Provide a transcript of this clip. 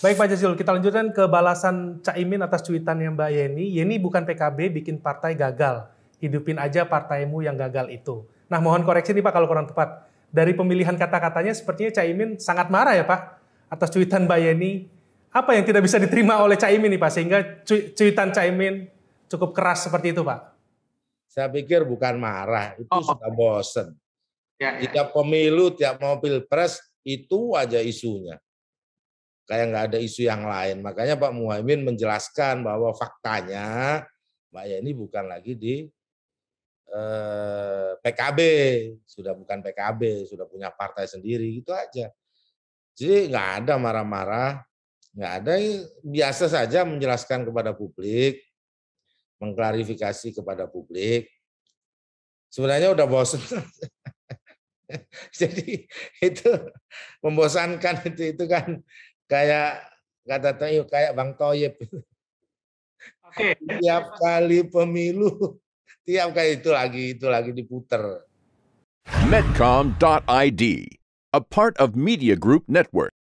Baik Pak Jazil, kita lanjutkan ke balasan Caimin atas cuitan yang Mbak Yeni. Yeni bukan PKB bikin partai gagal. Hidupin aja partaimu yang gagal itu. Nah mohon koreksi nih Pak kalau kurang tepat. Dari pemilihan kata-katanya sepertinya Caimin sangat marah ya Pak atas cuitan Mbak Yeni. Apa yang tidak bisa diterima oleh Caimin nih Pak sehingga cuitan Caimin cukup keras seperti itu Pak? Saya pikir bukan marah, itu oh. sudah bosen. Ya, ya. Tiap pemilu, tiap mau pilpres, itu aja isunya kayak nggak ada isu yang lain. Makanya Pak Muhaimin menjelaskan bahwa faktanya Mbak Yeni ya bukan lagi di eh, PKB, sudah bukan PKB, sudah punya partai sendiri, gitu aja. Jadi nggak ada marah-marah, nggak ada biasa saja menjelaskan kepada publik, mengklarifikasi kepada publik. Sebenarnya udah bosan Jadi itu membosankan itu itu kan kayak kata Toyo kayak Bang Toyib. Oke. Okay. Tiap kali pemilu, tiap kali itu lagi itu lagi diputer. Medcom.id, a part of Media Group Network.